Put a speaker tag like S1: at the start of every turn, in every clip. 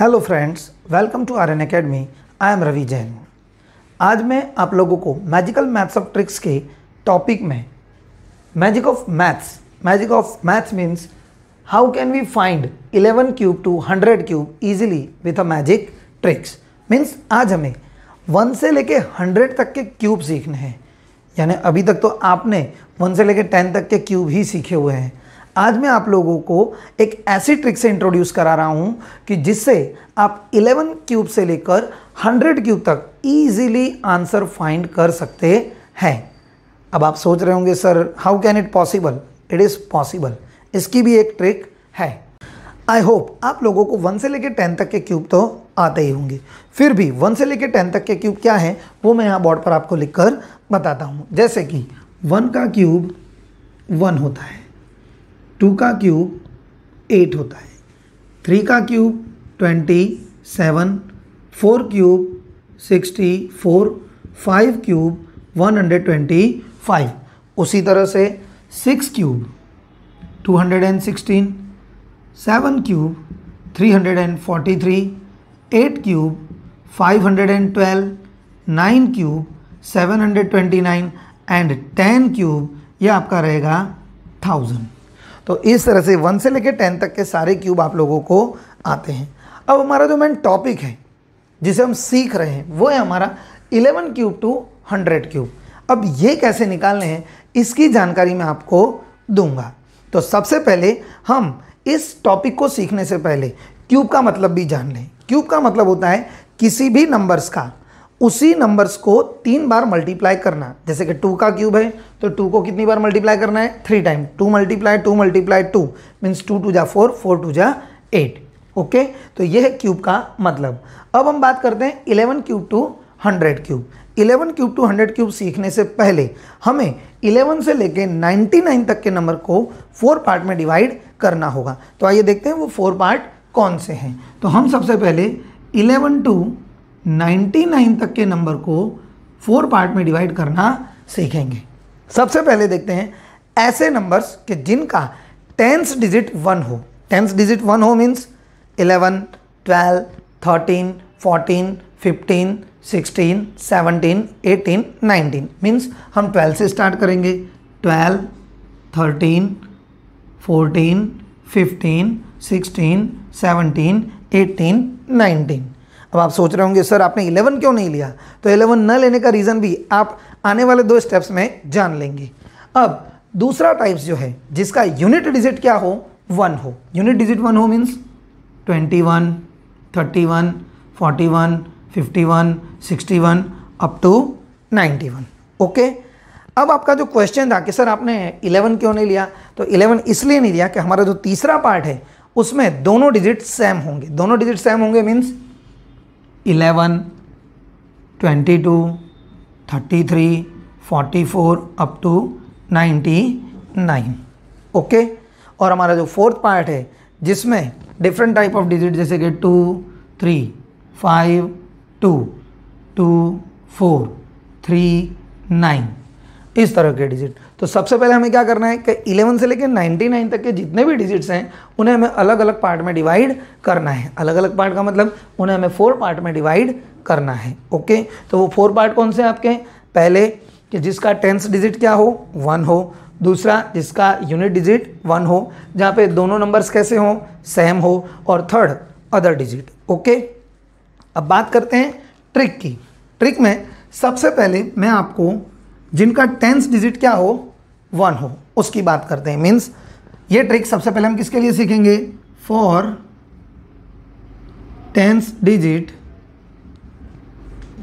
S1: Hello friends welcome to R N academy I am Ravi Jain आज मैं आप लोगों को मैजिकल मैथ्स ऑफ ट्रिक्स के टॉपिक में magic of maths magic of maths means how can we find 11 cube to 100 cube easily with a magic tricks means आज हमें one से लेके हंड्रेड तक के क्यूब सीखने हैं यानी अभी तक तो आपने वन से लेके टेन तक के क्यूब ही सीखे हुए हैं आज मैं आप लोगों को एक ऐसी ट्रिक से इंट्रोड्यूस करा रहा हूं कि जिससे आप 11 क्यूब से लेकर 100 क्यूब तक ईजीली आंसर फाइंड कर सकते हैं अब आप सोच रहे होंगे sir how can it possible it is possible इसकी भी एक ट्रिक है आई होप आप लोगों को वन से लेकर टेन तक के क्यूब तो आते ही होंगे फिर भी वन से लेकर टेन तक के क्यूब क्या हैं वो मैं यहाँ बोर्ड पर आपको लिखकर बताता हूँ जैसे कि वन का क्यूब वन होता है टू का क्यूब एट होता है थ्री का cube twenty seven four cube sixty four five cube one hundred twenty five उसी तरह से six cube to hundred and sixteen seven cube three hundred and forty three eight cube five hundred and twelve nine cube seven hundred twenty nine and ten cube यह आपका रहेगा thousand तो इस तरह से वन से लेकर टेन तक के सारे क्यूब आप लोगों को आते हैं अब हमारा जो मेन टॉपिक है जिसे हम सीख रहे हैं वो है हमारा eleven cube to hundred cube अब ये कैसे निकालने हैं इसकी जानकारी मैं आपको दूंगा तो सबसे पहले हम इस टॉपिक को सीखने से पहले क्यूब का मतलब भी जान लें क्यूब का मतलब होता है किसी भी नंबर्स का उसी नंबर्स को तीन बार मल्टीप्लाई करना जैसे कि टू का क्यूब है तो टू को कितनी बार मल्टीप्लाई करना है three time two multiply two multiply two means two two जा फोर फोर टू जा एट ओके तो यह है क्यूब का मतलब अब हम बात करते हैं eleven cube to hundred cube eleven cube to hundred cube सीखने से पहले हमें इलेवन से लेकर नाइन्टी नाइन तक के नंबर को फोर पार्ट में डिवाइड करना होगा तो आइए देखते हैं वो फोर पार्ट कौन से हैं तो हम सबसे पहले इलेवन टू 99 तक के नंबर को फोर पार्ट में डिवाइड करना सीखेंगे सबसे पहले देखते हैं ऐसे नंबर्स कि जिनका टेंस डिजिट वन हो टेंस डिजिट वन हो means eleven twelve thirteen fourteen fifteen sixteen seventeen eighteen nineteen means हम 12 से स्टार्ट करेंगे twelve thirteen 14, fifteen sixteen seventeen eighteen nineteen अब आप सोच रहे होंगे सर आपने 11 क्यों नहीं लिया तो 11 न लेने का रीज़न भी आप आने वाले दो स्टेप्स में जान लेंगे अब दूसरा टाइप्स जो है जिसका यूनिट डिजिट क्या हो वन हो यूनिट डिजिट वन हो means twenty one thirty one forty one fifty one sixty one up to ninety one okay अब आपका जो क्वेश्चन था कि सर आपने इलेवन क्यों नहीं लिया तो इलेवन इसलिए नहीं लिया कि हमारा जो तीसरा पार्ट है उसमें दोनों डिजिट सेम होंगे दोनों डिजिट सेम होंगे means eleven twenty two thirty three forty four up to ninety nine okay और हमारा जो फोर्थ पार्ट है जिसमें डिफरेंट टाइप ऑफ डिजिट जैसे कि two three five two two four three nine इस तरह के डिजिट तो सबसे पहले हमें क्या करना है कि 11 से लेकर 99 तक के जितने भी डिजिट्स हैं उन्हें हमें अलग अलग पार्ट में डिवाइड करना है अलग अलग पार्ट का मतलब उन्हें हमें फोर पार्ट में डिवाइड करना है ओके तो वो फोर पार्ट कौन से हैं आपके पहले कि जिसका टेंस डिजिट क्या हो वन हो दूसरा जिसका यूनिट डिजिट वन हो जहाँ पे दोनों नंबर्स कैसे हों सेम हो और थर्ड अदर डिजिट ओके अब बात करते हैं ट्रिक की ट्रिक में सबसे पहले मैं आपको जिनका टेंस डिजिट क्या हो वन हो उसकी बात करते हैं मीन्स ये ट्रिक सबसे पहले हम किसके लिए सीखेंगे for tens digit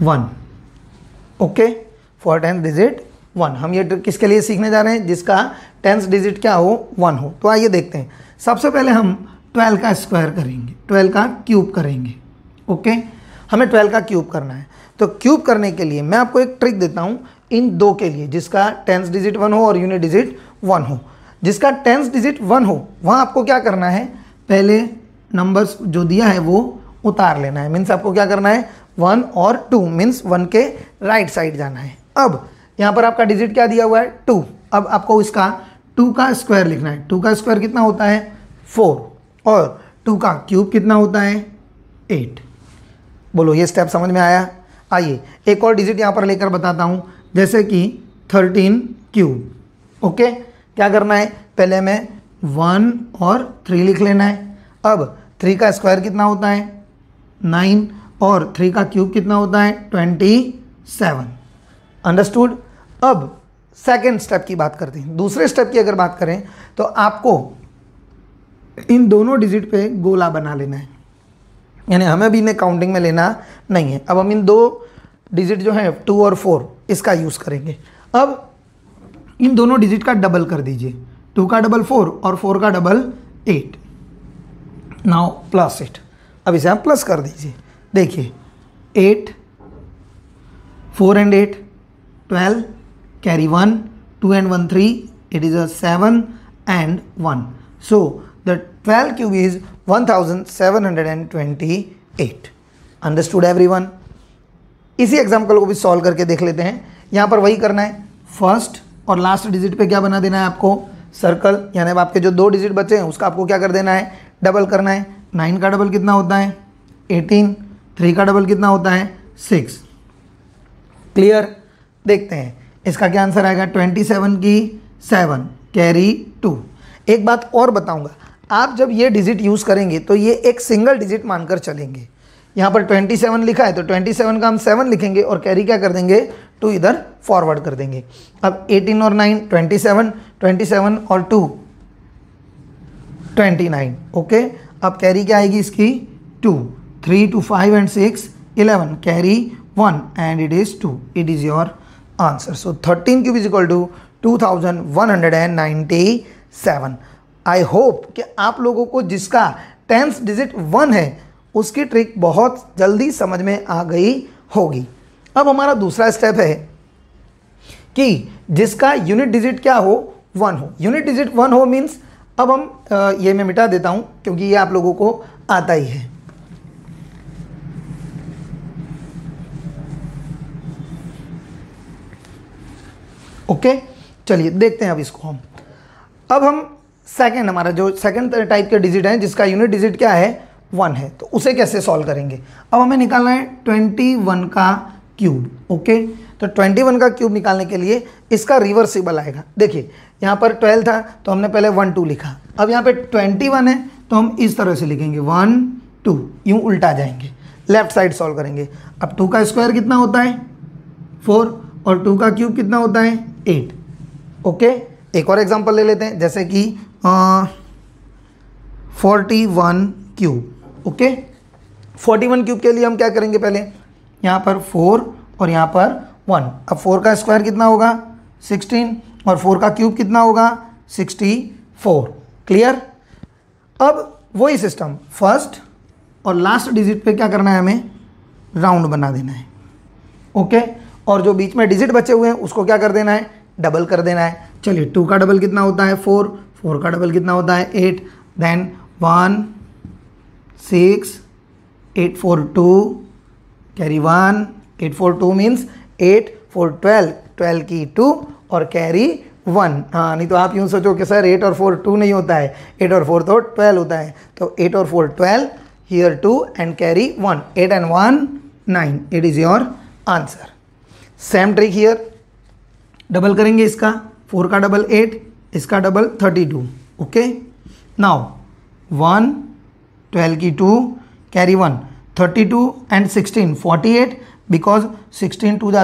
S1: one okay for tens digit one हम ये ट्रिक किसके लिए सीखने जा रहे हैं जिसका टेंस डिजिट क्या हो वन हो तो आइए देखते हैं सबसे पहले हम ट्वेल्व का स्क्वायर करेंगे ट्वेल्व का क्यूब करेंगे ओके okay? हमें ट्वेल्व का क्यूब करना है तो क्यूब करने के लिए मैं आपको एक ट्रिक देता हूँ इन दो के लिए जिसका टेंस डिजिट वन हो और यूनिट डिजिट वन हो जिसका टेंस डिजिट वन हो वहाँ आपको क्या करना है पहले नंबर्स जो दिया है वो उतार लेना है मीन्स आपको क्या करना है वन और टू मीन्स वन के राइट साइड जाना है अब यहाँ पर आपका डिजिट क्या दिया हुआ है टू अब आपको इसका टू का स्क्वायर लिखना है टू का स्क्वायर कितना होता है फोर और टू का क्यूब कितना होता है एट बोलो ये स्टेप समझ में आया आइए एक और डिजिट यहाँ पर लेकर बताता हूँ जैसे कि थर्टीन क्यूब ओके क्या करना है पहले हमें वन और थ्री लिख लेना है अब थ्री का स्क्वायर कितना होता है नाइन और थ्री का क्यूब कितना होता है ट्वेंटी सेवन अंडरस्टूड अब सेकेंड स्टेप की बात करते हैं दूसरे स्टेप की अगर बात करें तो आपको इन दोनों डिजिट पे गोला बना लेना है यानी हमें भी इन्हें काउंटिंग में लेना नहीं है अब हम इन दो डिजिट जो है टू और फोर इसका यूज़ करेंगे अब इन दोनों डिजिट का डबल कर दीजिए टू का डबल फोर और फोर का double eight now plus eight अब इसे आप प्लस कर दीजिए देखिए eight four and eight twelve carry one two and one three it is a seven and one so the twelve cube is one thousand seven hundred and twenty eight understood everyone इसी example को भी solve करके देख लेते हैं यहाँ पर वही करना है फर्स्ट और लास्ट डिजिट पे क्या बना देना है आपको सर्कल यानी अब आपके जो दो डिजिट बचे हैं उसका आपको क्या कर देना है डबल करना है नाइन का डबल कितना होता है एटीन थ्री का डबल कितना होता है सिक्स क्लियर देखते हैं इसका क्या आंसर आएगा ट्वेंटी सेवन की सेवन कैरी टू एक बात और बताऊंगा आप जब ये डिजिट यूज़ करेंगे तो ये एक सिंगल डिजिट मानकर चलेंगे यहाँ पर 27 लिखा है तो 27 का हम 7 लिखेंगे और कैरी क्या कर देंगे टू इधर फॉरवर्ड कर देंगे अब 18 और 9 27 27 और 2 29 ओके अब कैरी क्या आएगी इसकी two three two five and six eleven carry one and it is two it is your answer so thirteen cube is equal to two thousand one hundred and seven I hope कि आप लोगों को जिसका tenth digit one है उसकी trick बहुत जल्दी समझ में आ गई होगी अब हमारा दूसरा स्टेप है कि जिसका यूनिट डिजिट क्या हो वन हो यूनिट डिजिट वन हो मीन्स अब हम ये मैं मिटा देता हूँ क्योंकि ये आप लोगों को आता ही है ओके चलिए देखते हैं अब इसको हम अब हम सेकेंड हमारा जो सेकेंड टाइप के डिजिट हैं जिसका यूनिट डिजिट क्या है वन है तो उसे कैसे सॉल्व करेंगे अब हमें निकालना है ट्वेंटी वन का क्यूब ओके तो ट्वेंटी वन का क्यूब निकालने के लिए इसका रिवर्सिबल आएगा देखिए यहाँ पर ट्वेल्व था तो हमने पहले वन टू लिखा अब यहाँ पे ट्वेंटी वन है तो हम इस तरह से लिखेंगे वन टू यूँ उल्टा जाएंगे लेफ्ट साइड सॉल्व करेंगे अब टू का स्क्वायर कितना होता है फोर और टू का क्यूब कितना होता है एट ओके एक और एग्जाम्पल ले लेते हैं जैसे कि forty one cube okay forty one cube के लिए हम क्या करेंगे पहले यहाँ पर फोर और यहाँ पर वन अब फोर का स्क्वायर कितना होगा सिक्सटीन और फोर का क्यूब कितना होगा सिक्सटी फोर क्लियर अब वही सिस्टम फर्स्ट और लास्ट डिजिट पे क्या करना है हमें राउंड बना देना है ओके और जो बीच में डिजिट बचे हुए हैं उसको क्या कर देना है डबल कर देना है चलिए टू का डबल कितना होता है फोर फोर का डबल कितना होता है eight then one six eight four two carry one eight four two means eight four twelve twelve की टू और कैरी वन हाँ नहीं तो आप यूँ सोचो कि सर एट और फोर टू नहीं होता है एट और फोर तो ट्वेल्व होता है तो एट और four twelve here two and carry one eight and one nine it is your answer same trick here double करेंगे इसका फोर का डबल एट इसका double thirty two okay now one twelve की two carry one thirty two and sixteen forty eight because sixteen two जा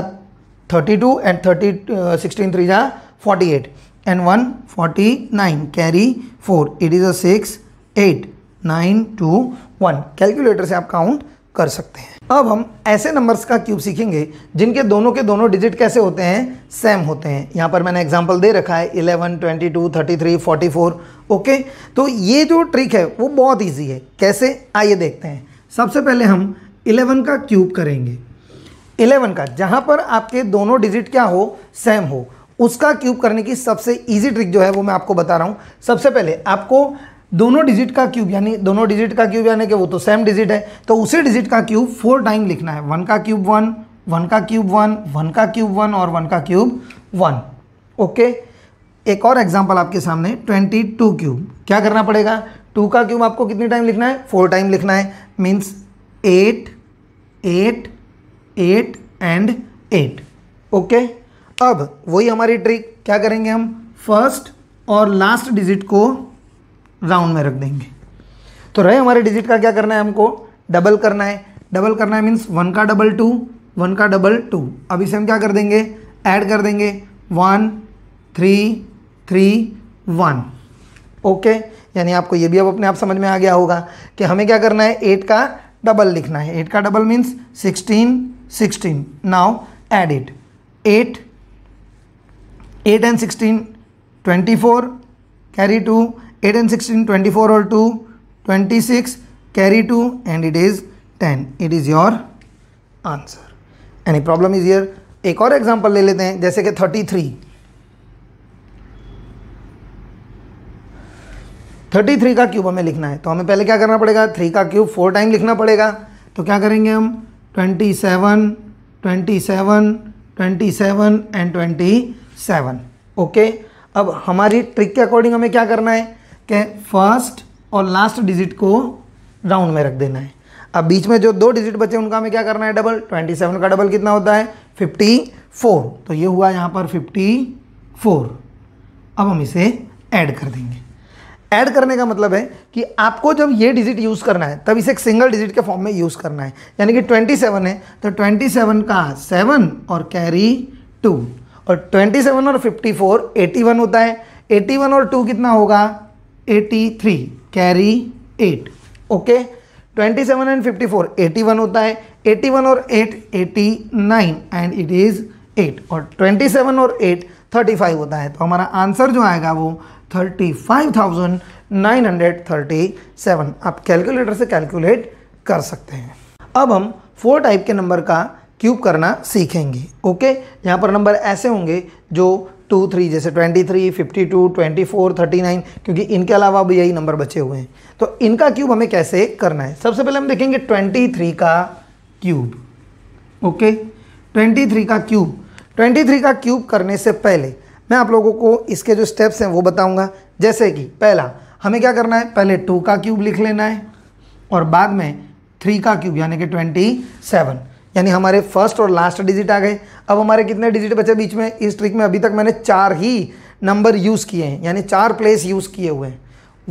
S1: thirty two and thirty sixteen three जा forty eight and one forty nine carry four it is a six eight nine two one calculator से आप count कर सकते हैं अब हम ऐसे नंबर्स का क्यूब सीखेंगे जिनके दोनों के दोनों डिजिट कैसे होते हैं सेम होते हैं यहाँ पर मैंने एग्जांपल दे रखा है 11, 22, 33, 44 ओके तो ये जो ट्रिक है वो बहुत इजी है कैसे आइए देखते हैं सबसे पहले हम 11 का क्यूब करेंगे 11 का जहाँ पर आपके दोनों डिजिट क्या हो सेम हो उसका क्यूब करने की सबसे ईजी ट्रिक जो है वो मैं आपको बता रहा हूँ सबसे पहले आपको दोनों डिजिट का क्यूब यानी दोनों डिजिट का क्यूब यानी कि वो तो सेम डिजिट है तो उसी डिजिट का क्यूब फोर टाइम लिखना है वन का क्यूब वन वन का क्यूब वन वन का क्यूब वन और वन का क्यूब वन ओके एक और एग्जाम्पल आपके सामने ट्वेंटी टू क्यूब क्या करना पड़ेगा टू का क्यूब आपको कितनी टाइम लिखना है फोर टाइम लिखना है means eight eight eight and eight okay अब वही हमारी ट्रिक क्या करेंगे हम फर्स्ट और लास्ट डिजिट को राउंड में रख देंगे तो रहे हमारे डिजिट का क्या करना है हमको डबल करना है डबल करना है मीन्स वन का डबल टू वन का डबल टू अब इसे हम क्या कर देंगे ऐड कर देंगे one three three one okay यानी आपको ये भी अब अपने आप समझ में आ गया होगा कि हमें क्या करना है एट का डबल लिखना है एट का double means sixteen sixteen now add it eight eight and sixteen twenty four carry two 8 and 16 24 or 2 26 carry 2 and it is 10 it is your answer any problem is here एक और example ले लेते हैं जैसे कि 33 33 का cube हमें लिखना है तो हमें पहले क्या करना पड़ेगा थ्री का क्यूब फोर टाइम लिखना पड़ेगा तो क्या करेंगे हम 27 27 27 एंड 27 ओके okay? अब हमारी ट्रिक के अकॉर्डिंग हमें क्या करना है कि फर्स्ट और लास्ट डिजिट को राउंड में रख देना है अब बीच में जो दो डिजिट बचे उनका हमें क्या करना है डबल ट्वेंटी सेवन का डबल कितना होता है फिफ्टी फोर तो ये हुआ यहाँ पर फिफ्टी फोर अब हम इसे ऐड कर देंगे ऐड करने का मतलब है कि आपको जब ये डिजिट यूज़ करना है तब इसे एक सिंगल डिजिट के फॉर्म में यूज़ करना है यानी कि 27 है तो 27 का 7 और कैरी 2 और 27 और 54 81 होता है 81 और 2 कितना होगा 83 कैरी 8 ओके 27 एंड 54 81 होता है 81 और 8 89 एंड इट इज़ 8 और 27 और 8 35 होता है तो हमारा आंसर जो आएगा वो 35,937 आप कैलकुलेटर से कैलकुलेट कर सकते हैं अब हम फोर टाइप के नंबर का क्यूब करना सीखेंगे ओके यहाँ पर नंबर ऐसे होंगे जो टू थ्री जैसे twenty three fifty two twenty four thirty nine क्योंकि इनके अलावा अब यही नंबर बचे हुए हैं तो इनका क्यूब हमें कैसे करना है सबसे पहले हम देखेंगे ट्वेंटी थ्री का क्यूब ओके ट्वेंटी थ्री का क्यूब ट्वेंटी थ्री का क्यूब करने से पहले मैं आप लोगों को इसके जो स्टेप्स हैं वो बताऊंगा जैसे कि पहला हमें क्या करना है पहले टू का क्यूब लिख लेना है और बाद में थ्री का क्यूब यानी कि ट्वेंटी सेवन यानी हमारे फर्स्ट और लास्ट डिजिट आ गए अब हमारे कितने डिजिट बचे बीच में इस ट्रिक में अभी तक मैंने चार ही नंबर यूज़ किए हैं यानी चार प्लेस यूज़ किए हुए हैं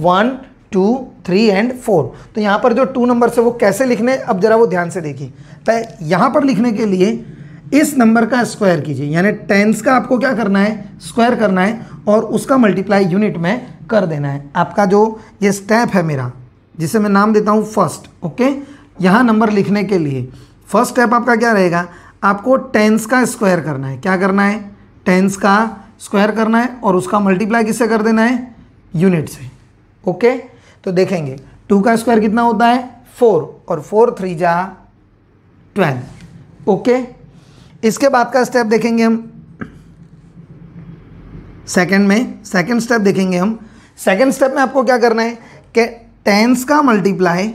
S1: one two three and four तो यहाँ पर जो टू नंबर से वो कैसे लिखने अब ज़रा वो ध्यान से देखिए तो यहाँ पर लिखने के लिए इस नंबर का स्क्वायर कीजिए यानी टेंस का आपको क्या करना है स्क्वायर करना है और उसका मल्टीप्लाई यूनिट में कर देना है आपका जो ये स्टेप है मेरा जिसे मैं नाम देता हूँ फर्स्ट ओके यहाँ नंबर लिखने के लिए फर्स्ट स्टेप आपका क्या रहेगा आपको टेंस का स्क्वायर करना है क्या करना है टेंस का स्क्वायर करना है और उसका मल्टीप्लाई किससे कर देना है यूनिट से ओके तो देखेंगे टू का स्क्वायर कितना होता है फोर और फोर थ्री जा ट्वेल्व ओके इसके बाद का स्टेप देखेंगे हम सेकेंड में सेकेंड स्टेप देखेंगे हम सेकेंड स्टेप में आपको क्या करना है कि टेंस का मल्टीप्लाई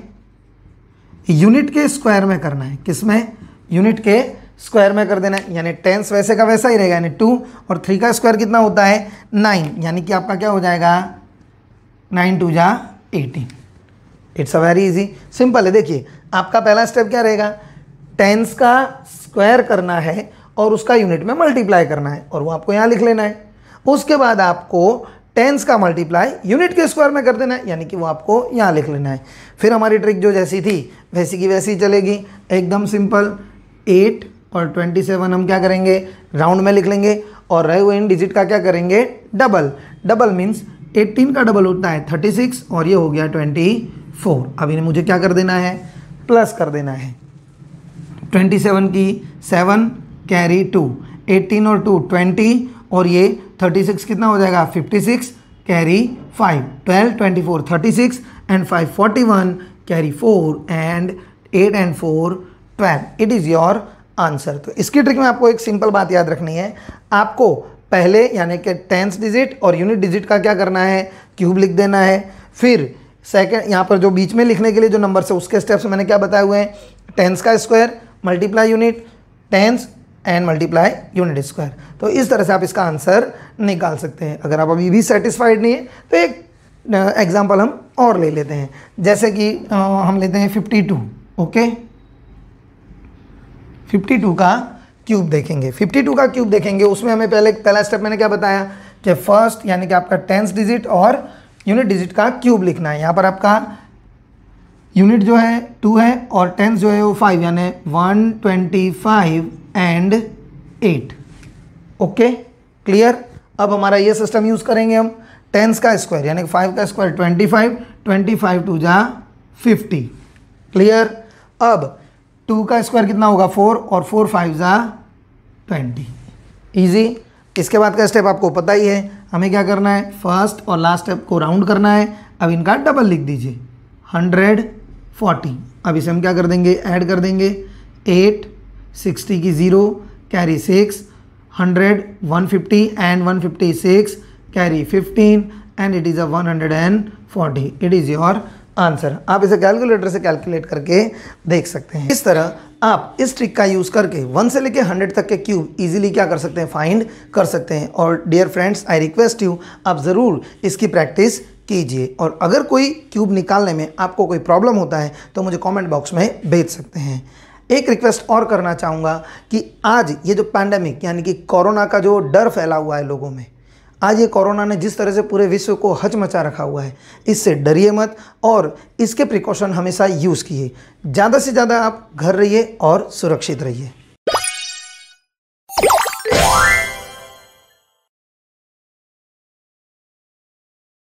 S1: यूनिट के स्क्वायर में करना है किसमें यूनिट के स्क्वायर में कर देना है यानी टेंस वैसे का वैसा ही रहेगा यानी टू और थ्री का स्क्वायर कितना होता है नाइन यानी कि आपका क्या हो जाएगा नाइन टू जा eighteen it's a very easy simple है देखिए आपका पहला स्टेप क्या रहेगा टेंस का स्क्वायर करना है और उसका यूनिट में मल्टीप्लाई करना है और वो आपको यहाँ लिख लेना है उसके बाद आपको टेंस का मल्टीप्लाई यूनिट के स्क्वायर में कर देना है यानी कि वो आपको यहाँ लिख लेना है फिर हमारी ट्रिक जो जैसी थी वैसी की वैसी चलेगी एकदम सिंपल एट और ट्वेंटी सेवन हम क्या करेंगे राउंड में लिख लेंगे और रहे हुए इन डिजिट का क्या करेंगे डबल डबल मीन्स एट्टीन का डबल होता है थर्टी सिक्स और ये हो गया ट्वेंटी फोर अब इन्हें मुझे क्या कर देना है प्लस कर देना है ट्वेंटी सेवन की सेवन कैरी टू एट्टीन और टू ट्वेंटी और ये थर्टी सिक्स कितना हो जाएगा fifty six carry five twelve twenty four thirty six and 541 carry 4 and 8 and 4 12 it is your answer तो इसकी ट्रिक में आपको एक सिंपल बात याद रखनी है आपको पहले यानी कि टेंस डिजिट और यूनिट डिजिट का क्या करना है क्यूब लिख देना है फिर सेकेंड यहाँ पर जो बीच में लिखने के लिए जो नंबर है उसके स्टेप्स मैंने क्या बताए हुए हैं टेंस का square multiply unit tens and multiply unit square तो इस तरह से आप इसका आंसर निकाल सकते हैं अगर आप अभी भी सेटिस्फाइड नहीं है तो एक एग्ज़ाम्पल हम और ले लेते हैं जैसे कि हम लेते हैं fifty two okay fifty two का क्यूब देखेंगे फिफ्टी टू का क्यूब देखेंगे उसमें हमें पहले पहला स्टेप मैंने क्या बताया कि फर्स्ट यानी कि आपका टेंस डिजिट और यूनिट डिजिट का क्यूब लिखना है यहाँ पर आपका यूनिट जो है टू है और टेंस जो है वो फाइव यानी one twenty five and eight okay clear अब हमारा ये सिस्टम यूज़ करेंगे हम टेंस का स्क्वायर यानी कि फाइव का square twenty five twenty five two जा फिफ्टी क्लियर अब टू का स्क्वायर कितना होगा फोर और फोर फाइव जा ट्वेंटी ईजी इसके बाद का स्टेप आपको पता ही है हमें क्या करना है फर्स्ट और लास्ट स्टेप को राउंड करना है अब इनका डबल लिख दीजिए हंड्रेड फोर्टी अब इसे हम क्या कर देंगे ऐड कर देंगे एट सिक्सटी की zero carry six hundred one fifty and one fifty six carry 15 and it is a 140 it is your answer आप इसे कैलकुलेटर से कैलकुलेट करके देख सकते हैं इस तरह आप इस ट्रिक का यूज़ करके वन से लेके हंड्रेड तक के क्यूब इजीली क्या कर सकते हैं फाइंड कर सकते हैं और dear friends I request you आप ज़रूर इसकी प्रैक्टिस कीजिए और अगर कोई क्यूब निकालने में आपको कोई प्रॉब्लम होता है तो मुझे कमेंट बॉक्स में भेज सकते हैं एक रिक्वेस्ट और करना चाहूँगा कि आज ये जो पैंडमिक यानी कि कोरोना का जो डर फैला हुआ है लोगों में आज ये कोरोना ने जिस तरह से पूरे विश्व को हच मचा रखा हुआ है इससे डरिए मत और इसके प्रिकॉशन हमेशा यूज़ किए ज़्यादा से ज़्यादा आप घर रहिए और सुरक्षित रहिए